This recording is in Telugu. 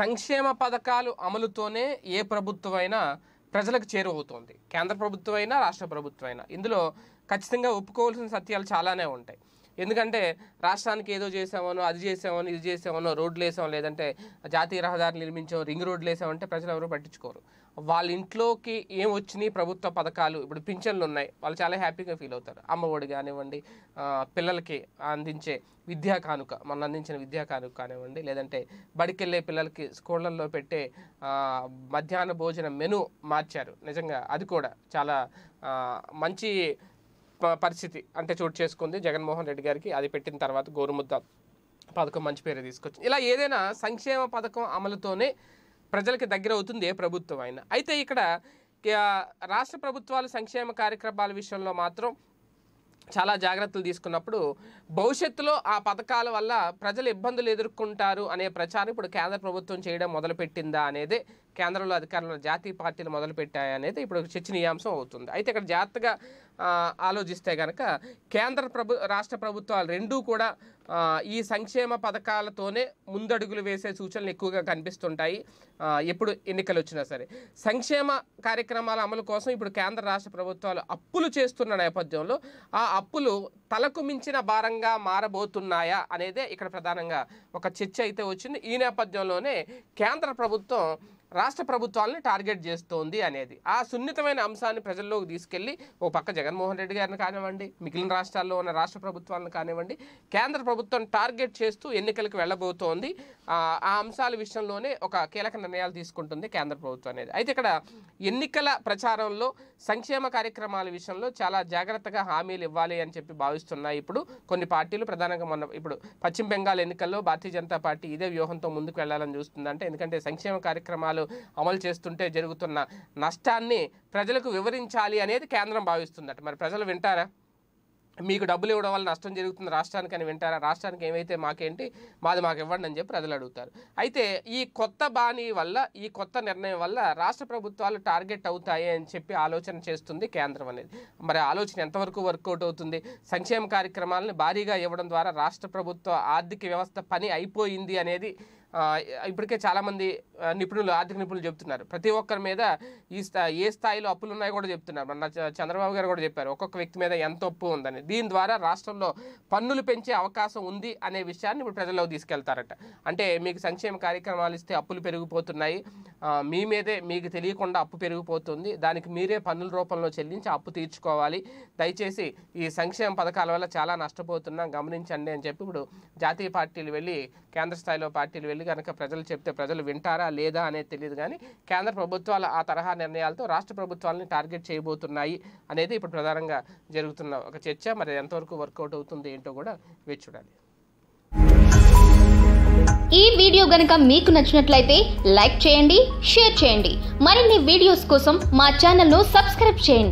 సంక్షేమ పథకాలు అమలుతోనే ఏ ప్రభుత్వమైనా ప్రజలకు చేరువవుతోంది కేంద్ర ప్రభుత్వమైనా రాష్ట్ర ప్రభుత్వమైనా ఇందులో ఖచ్చితంగా ఒప్పుకోవాల్సిన సత్యాలు చాలానే ఉంటాయి ఎందుకంటే రాష్ట్రానికి ఏదో చేసామనో అది చేసామనో ఇది చేసామనో రోడ్లు వేసాం లేదంటే జాతీయ రహదారిని నిర్మించాం రింగ్ రోడ్లు వేసామంటే ప్రజలు ఎవరు పట్టించుకోరు వాళ్ళ ఇంట్లోకి ఏం వచ్చినాయి ప్రభుత్వ పథకాలు ఇప్పుడు పింఛన్లు ఉన్నాయి వాళ్ళు చాలా హ్యాపీగా ఫీల్ అవుతారు అమ్మఒడి కానివ్వండి పిల్లలకి అందించే విద్యా కానుక మనం అందించిన విద్యా కానుక కానివ్వండి లేదంటే బడికెళ్ళే పిల్లలకి స్కూళ్ళల్లో పెట్టే మధ్యాహ్న భోజన మెను మార్చారు నిజంగా అది కూడా చాలా మంచి పరిస్థితి అంటే చోటు చేసుకుంది జగన్మోహన్ రెడ్డి గారికి అది పెట్టిన తర్వాత గోరుముద్ద పథకం మంచి పేరు తీసుకొచ్చింది ఇలా ఏదైనా సంక్షేమ పథకం అమలుతోనే ప్రజలకి దగ్గర అవుతుంది ఏ ప్రభుత్వం అయినా అయితే ఇక్కడ రాష్ట్ర ప్రభుత్వాలు సంక్షేమ కార్యక్రమాల విషయంలో మాత్రం చాలా జాగ్రత్తలు తీసుకున్నప్పుడు భవిష్యత్తులో ఆ పథకాల వల్ల ప్రజలు ఇబ్బందులు ఎదుర్కొంటారు అనే ప్రచారం ఇప్పుడు కేంద్ర ప్రభుత్వం చేయడం మొదలుపెట్టిందా అనేది కేంద్రంలో అధికారంలో జాతీయ పార్టీలు మొదలుపెట్టాయి అనేది ఇప్పుడు చర్చనీయాంశం అవుతుంది అయితే ఇక్కడ జాగ్రత్తగా ఆలోచిస్తే కనుక కేంద్ర ప్రభు రాష్ట్ర ప్రభుత్వాలు రెండూ కూడా ఈ సంక్షేమ పథకాలతోనే ముందడుగులు వేసే సూచనలు ఎక్కువగా కనిపిస్తుంటాయి ఎప్పుడు ఎన్నికలు వచ్చినా సరే సంక్షేమ కార్యక్రమాల అమలు కోసం ఇప్పుడు కేంద్ర రాష్ట్ర ప్రభుత్వాలు అప్పులు చేస్తున్న నేపథ్యంలో ఆ అప్పులు తలకు మించిన భారంగా మారబోతున్నాయా అనేదే ఇక్కడ ప్రధానంగా ఒక చర్చ అయితే వచ్చింది ఈ నేపథ్యంలోనే కేంద్ర ప్రభుత్వం రాష్ట్ర ప్రభుత్వాలని టార్గెట్ చేస్తోంది అనేది ఆ సున్నితమైన అంశాన్ని ప్రజల్లోకి తీసుకెళ్లి ఓ పక్క జగన్మోహన్ రెడ్డి గారిని కానివ్వండి మిగిలిన రాష్ట్రాల్లో ఉన్న రాష్ట్ర ప్రభుత్వాలను కానివ్వండి కేంద్ర ప్రభుత్వం టార్గెట్ చేస్తూ ఎన్నికలకు వెళ్ళబోతోంది ఆ అంశాల విషయంలోనే ఒక కీలక నిర్ణయాలు తీసుకుంటుంది కేంద్ర ప్రభుత్వం అనేది అయితే ఇక్కడ ఎన్నికల ప్రచారంలో సంక్షేమ కార్యక్రమాల విషయంలో చాలా జాగ్రత్తగా హామీలు ఇవ్వాలి అని చెప్పి భావిస్తున్నాయి ఇప్పుడు కొన్ని పార్టీలు ప్రధానంగా మొన్న ఇప్పుడు పశ్చిమ బెంగాల్ ఎన్నికల్లో భారతీయ జనతా పార్టీ ఇదే వ్యూహంతో ముందుకు వెళ్ళాలని చూస్తుందంటే ఎందుకంటే సంక్షేమ కార్యక్రమాలు చట్టాలు అమలు చేస్తుంటే జరుగుతున్న నష్టాన్ని ప్రజలకు వివరించాలి అనేది కేంద్రం భావిస్తుందట మరి ప్రజలు వింటారా మీకు డబ్బులు ఇవ్వడం వల్ల నష్టం జరుగుతుంది రాష్ట్రానికి అని వింటారా రాష్ట్రానికి ఏమైతే మాకేంటి మాది మాకు ఇవ్వండి అని చెప్పి ప్రజలు అడుగుతారు అయితే ఈ కొత్త బాణీ వల్ల ఈ కొత్త నిర్ణయం వల్ల రాష్ట్ర ప్రభుత్వాలు టార్గెట్ అవుతాయి అని చెప్పి ఆలోచన చేస్తుంది కేంద్రం అనేది మరి ఆలోచన ఎంతవరకు వర్కౌట్ అవుతుంది సంక్షేమ కార్యక్రమాలను భారీగా ఇవ్వడం ద్వారా రాష్ట్ర ప్రభుత్వ ఆర్థిక వ్యవస్థ పని అయిపోయింది అనేది ఇప్పటికే చాలామంది నిపుణులు ఆర్థిక నిపుణులు చెప్తున్నారు ప్రతి ఒక్కరి మీద ఈ ఏ స్థాయిలో అప్పులు ఉన్నాయో కూడా చెప్తున్నారు మన చంద్రబాబు గారు కూడా చెప్పారు ఒక్కొక్క వ్యక్తి మీద ఎంత అప్పు ఉందని దీని ద్వారా రాష్ట్రంలో పన్నులు పెంచే అవకాశం ఉంది అనే విషయాన్ని ఇప్పుడు ప్రజల్లో తీసుకెళ్తారట అంటే మీకు సంక్షేమ కార్యక్రమాలు ఇస్తే అప్పులు పెరిగిపోతున్నాయి మీ మీదే మీకు తెలియకుండా అప్పు పెరిగిపోతుంది దానికి మీరే పన్నుల రూపంలో చెల్లించి అప్పు తీర్చుకోవాలి దయచేసి ఈ సంక్షేమ పథకాల వల్ల చాలా నష్టపోతున్నాం గమనించండి అని చెప్పి ఇప్పుడు జాతీయ పార్టీలు వెళ్ళి కేంద్ర స్థాయిలో పార్టీలు వెళ్ళి వెళ్ళి కనుక ప్రజలు చెప్తే ప్రజలు వింటారా లేదా అనేది తెలియదు కానీ కేంద్ర ప్రభుత్వాలు ఆ తరహా నిర్ణయాలతో రాష్ట్ర ప్రభుత్వాలని టార్గెట్ చేయబోతున్నాయి అనేది ఇప్పుడు ప్రధానంగా జరుగుతున్న ఒక చర్చ మరి ఎంతవరకు వర్కౌట్ అవుతుంది ఏంటో కూడా వేచి చూడాలి ఈ వీడియో గనక మీకు నచ్చినట్లయితే లైక్ చేయండి షేర్ చేయండి మరిన్ని వీడియోస్ కోసం మా ఛానల్ను సబ్స్క్రైబ్ చేయండి